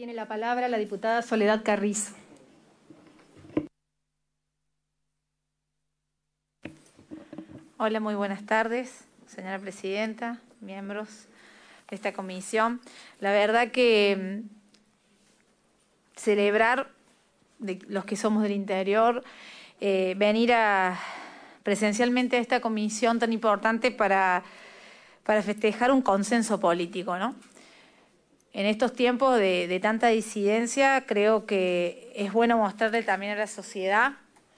Tiene la palabra la diputada Soledad Carrizo. Hola, muy buenas tardes, señora presidenta, miembros de esta comisión. La verdad que mm, celebrar de los que somos del interior, eh, venir presencialmente a esta comisión tan importante para, para festejar un consenso político, ¿no? en estos tiempos de, tanta disidencia, creo que es bueno mostrarle también a la sociedad,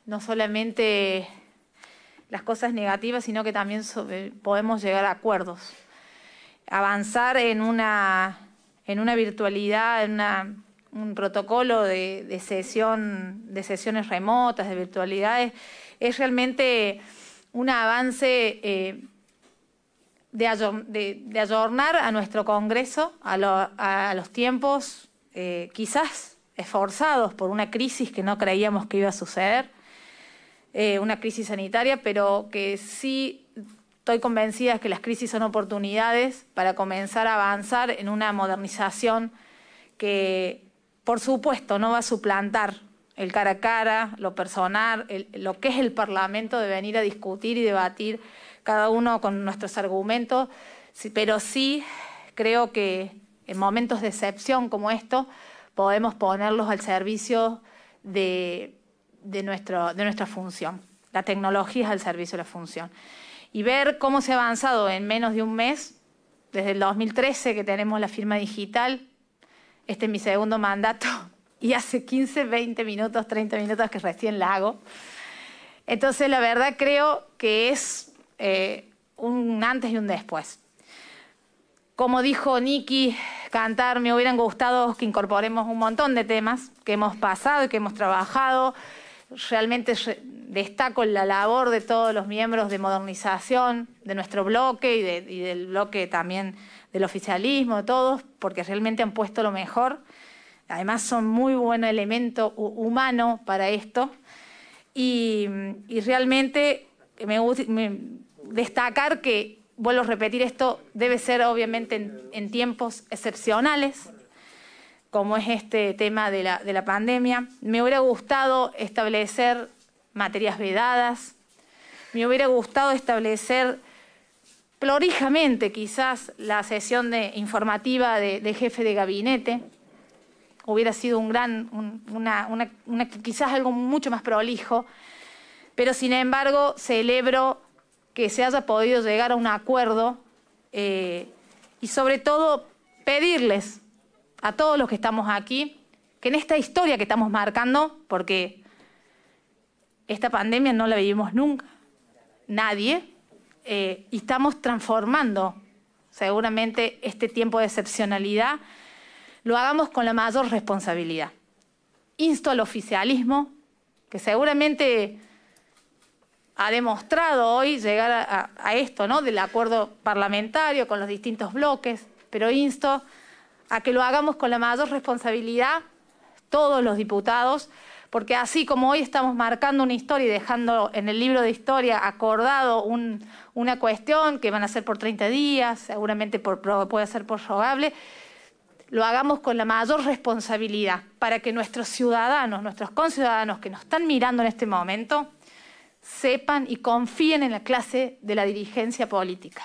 no solamente las cosas negativas, sino que también eh, podemos llegar a acuerdos. Avanzar en una, en una virtualidad, en un protocolo de, sesión, de sesiones remotas, de virtualidades, es realmente un avance eh, de, ayornar a nuestro Congreso a, a los tiempos eh, quizás esforzados por una crisis que no creíamos que iba a suceder, eh, una crisis sanitaria, pero que sí estoy convencida de que las crisis son oportunidades para comenzar a avanzar en una modernización que, por supuesto, no va a suplantar el cara a cara, lo personal, lo que es el Parlamento de venir a discutir y debatir cada uno con nuestros argumentos, pero sí creo que en momentos de excepción como esto podemos ponerlos al servicio de, nuestro, de nuestra función. La tecnología es al servicio de la función. Y ver cómo se ha avanzado en menos de un mes, desde el 2013 que tenemos la firma digital, este es mi segundo mandato, y hace 15, 20 minutos, 30 minutos que recién la hago. Entonces, la verdad creo que es eh, un antes y un después. Como dijo Nicky, cantar me hubieran gustado que incorporemos un montón de temas que hemos pasado y que hemos trabajado. Realmente destaco la labor de todos los miembros de modernización de nuestro bloque y, del bloque también del oficialismo, todos, porque realmente han puesto lo mejor. Además son muy buen elemento humano para esto. Y, realmente me, me destacar que, vuelvo a repetir esto, debe ser obviamente en, tiempos excepcionales, como es este tema de la, pandemia. Me hubiera gustado establecer materias vedadas, me hubiera gustado establecer plorijamente quizás la sesión de, informativa de, jefe de gabinete, hubiera sido un gran, una, quizás algo mucho más prolijo, pero sin embargo celebro que se haya podido llegar a un acuerdo eh, y sobre todo pedirles a todos los que estamos aquí que en esta historia que estamos marcando, porque esta pandemia no la vivimos nunca, nadie, eh, y estamos transformando seguramente este tiempo de excepcionalidad, lo hagamos con la mayor responsabilidad. Insto al oficialismo, que seguramente ha demostrado hoy llegar a, esto, ¿no? Del acuerdo parlamentario con los distintos bloques, pero insto a que lo hagamos con la mayor responsabilidad todos los diputados, porque así como hoy estamos marcando una historia y dejando en el libro de historia acordado una cuestión que van a ser por 30 días, seguramente puede ser rogable, lo hagamos con la mayor responsabilidad para que nuestros ciudadanos, nuestros conciudadanos que nos están mirando en este momento, sepan y confíen en la clase de la dirigencia política.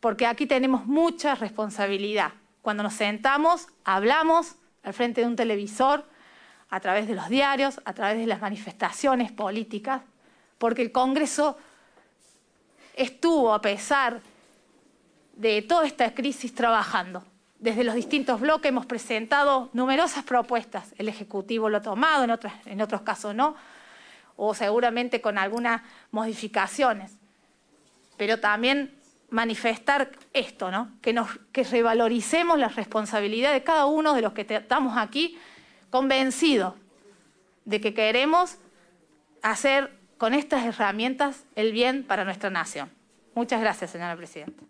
Porque aquí tenemos mucha responsabilidad. Cuando nos sentamos, hablamos al frente de un televisor, a través de los diarios, a través de las manifestaciones políticas, porque el Congreso estuvo, a pesar de toda esta crisis, trabajando. Desde los distintos bloques hemos presentado numerosas propuestas. El Ejecutivo lo ha tomado, en, en otros casos no o seguramente con algunas modificaciones. Pero también manifestar esto, ¿no? que, nos, que revaloricemos la responsabilidad de cada uno de los que estamos aquí convencidos de que queremos hacer con estas herramientas el bien para nuestra nación. Muchas gracias, señora presidenta.